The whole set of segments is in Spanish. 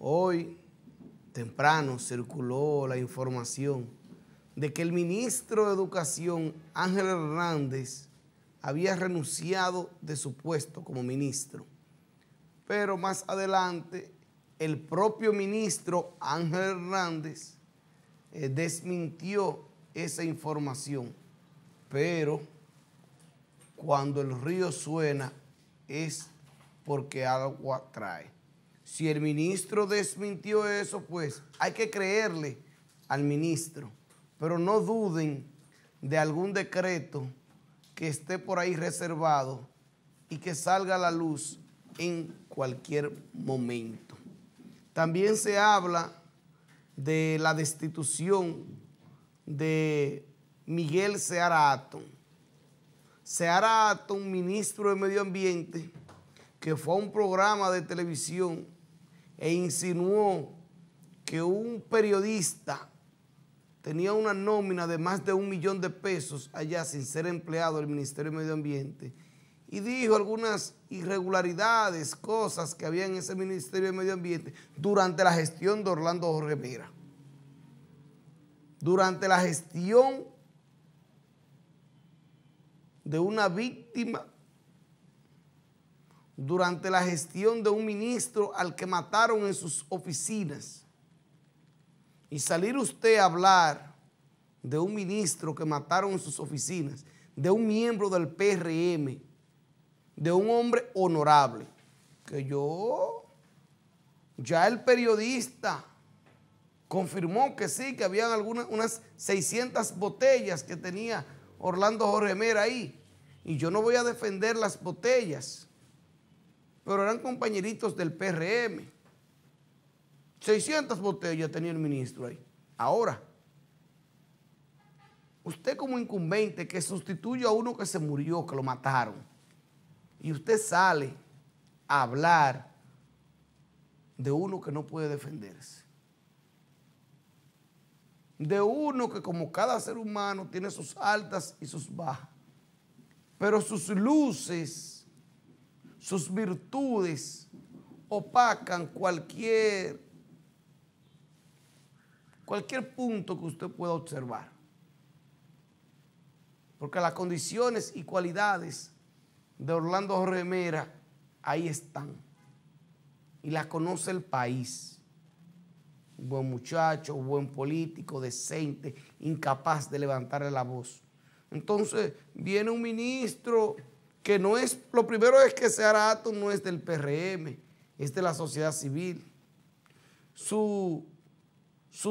Hoy, temprano, circuló la información de que el ministro de Educación, Ángel Hernández, había renunciado de su puesto como ministro. Pero más adelante, el propio ministro Ángel Hernández eh, desmintió esa información. Pero cuando el río suena es porque agua trae. Si el ministro desmintió eso, pues hay que creerle al ministro. Pero no duden de algún decreto que esté por ahí reservado y que salga a la luz en cualquier momento. También se habla de la destitución de Miguel Seara Aton. Seara Aton, ministro de Medio Ambiente, que fue a un programa de televisión e insinuó que un periodista tenía una nómina de más de un millón de pesos allá sin ser empleado del Ministerio de Medio Ambiente y dijo algunas irregularidades, cosas que había en ese Ministerio de Medio Ambiente durante la gestión de Orlando Jorge Durante la gestión de una víctima durante la gestión de un ministro al que mataron en sus oficinas. Y salir usted a hablar de un ministro que mataron en sus oficinas, de un miembro del PRM, de un hombre honorable, que yo, ya el periodista confirmó que sí, que habían algunas, unas 600 botellas que tenía Orlando Jorge Mera ahí. Y yo no voy a defender las botellas, pero eran compañeritos del PRM. 600 botellas tenía el ministro ahí. Ahora, usted como incumbente que sustituye a uno que se murió, que lo mataron, y usted sale a hablar de uno que no puede defenderse. De uno que como cada ser humano tiene sus altas y sus bajas. Pero sus luces sus virtudes opacan cualquier, cualquier punto que usted pueda observar. Porque las condiciones y cualidades de Orlando Remera ahí están. Y las conoce el país. Un buen muchacho, un buen político, decente, incapaz de levantarle la voz. Entonces viene un ministro que no es, lo primero es que Seara Atom no es del PRM, es de la sociedad civil. Su,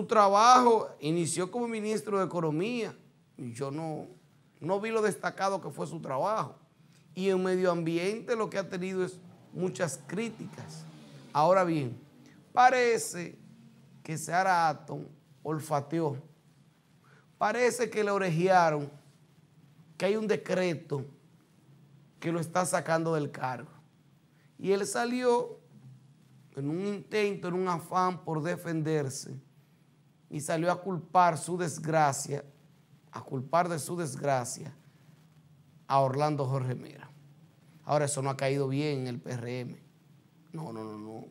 trabajo inició como ministro de Economía, yo no, no vi lo destacado que fue su trabajo. Y en medio ambiente lo que ha tenido es muchas críticas. Ahora bien, parece que Seara Atom olfateó, parece que le orejearon que hay un decreto que lo está sacando del cargo. Y él salió en un intento, en un afán por defenderse, y salió a culpar su desgracia, a culpar de su desgracia a Orlando Jorge Mera. Ahora eso no ha caído bien en el PRM. No, no, no, no.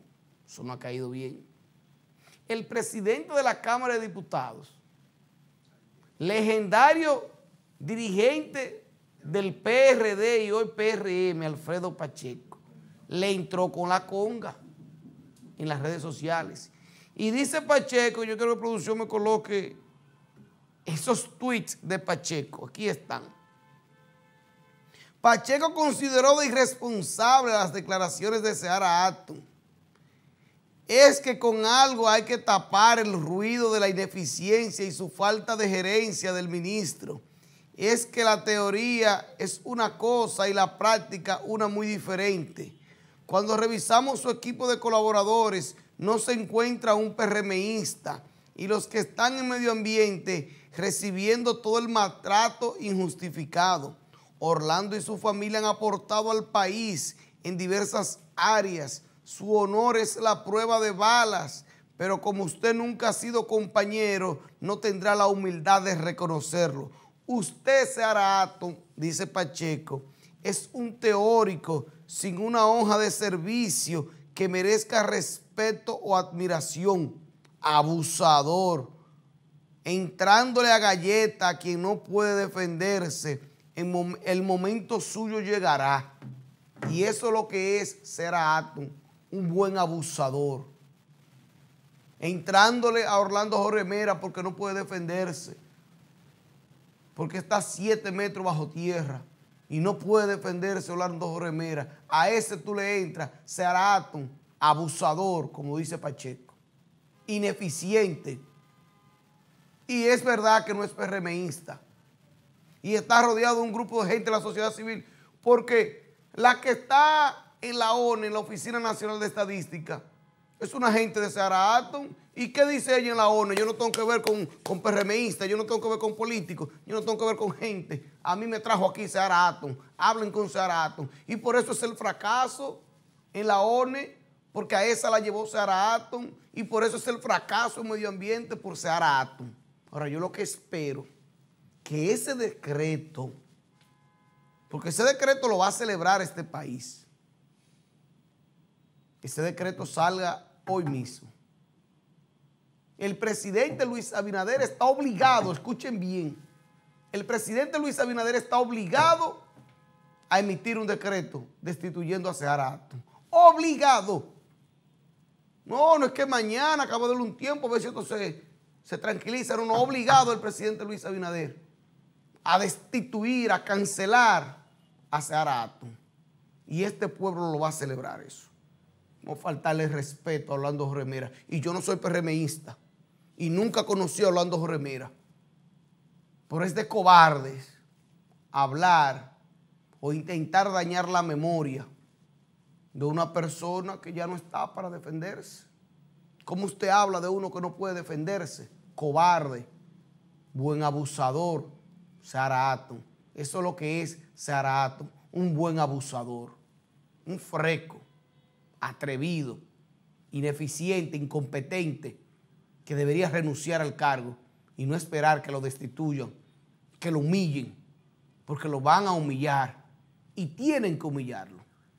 Eso no ha caído bien. El presidente de la Cámara de Diputados, legendario dirigente del PRD y hoy PRM, Alfredo Pacheco, le entró con la conga en las redes sociales. Y dice Pacheco, yo quiero que producción me coloque esos tweets de Pacheco, aquí están. Pacheco consideró de irresponsable las declaraciones de Seara Atom. Es que con algo hay que tapar el ruido de la ineficiencia y su falta de gerencia del ministro es que la teoría es una cosa y la práctica una muy diferente. Cuando revisamos su equipo de colaboradores, no se encuentra un PRMista y los que están en medio ambiente recibiendo todo el maltrato injustificado. Orlando y su familia han aportado al país en diversas áreas. Su honor es la prueba de balas, pero como usted nunca ha sido compañero, no tendrá la humildad de reconocerlo. Usted será atom, dice Pacheco, es un teórico sin una hoja de servicio que merezca respeto o admiración. Abusador, entrándole a galleta a quien no puede defenderse, el momento suyo llegará. Y eso es lo que es ser Atom, un buen abusador. Entrándole a Orlando Jorge porque no puede defenderse porque está siete metros bajo tierra y no puede defenderse Orlando Remera. A ese tú le entras, se hará abusador, como dice Pacheco, ineficiente. Y es verdad que no es PRMista. Y está rodeado de un grupo de gente de la sociedad civil. Porque la que está en la ONU, en la Oficina Nacional de Estadística, es una gente de Seara ¿Y qué dice ella en la ONU? Yo no tengo que ver con, con PRMistas, yo no tengo que ver con políticos, yo no tengo que ver con gente. A mí me trajo aquí Seara Atom. Hablen con Seara Y por eso es el fracaso en la ONU, porque a esa la llevó Seara Y por eso es el fracaso en medio ambiente por Seara Ahora, yo lo que espero, que ese decreto, porque ese decreto lo va a celebrar este país, ese decreto salga hoy mismo. El presidente Luis Abinader está obligado, escuchen bien, el presidente Luis Abinader está obligado a emitir un decreto destituyendo a Searato. Obligado. No, no es que mañana, acabo de darle un tiempo, a ver si esto se, tranquiliza. No, no, obligado el presidente Luis Abinader a destituir, a cancelar a Searato. Y este pueblo lo va a celebrar eso faltarle respeto a Orlando Remera. Y yo no soy PRMista y nunca conocí a Orlando Remera. por Pero es de cobardes hablar o intentar dañar la memoria de una persona que ya no está para defenderse. ¿Cómo usted habla de uno que no puede defenderse? Cobarde, buen abusador, sarato Eso es lo que es sarato. un buen abusador, un freco atrevido, ineficiente, incompetente, que debería renunciar al cargo y no esperar que lo destituyan, que lo humillen, porque lo van a humillar y tienen que humillarlo.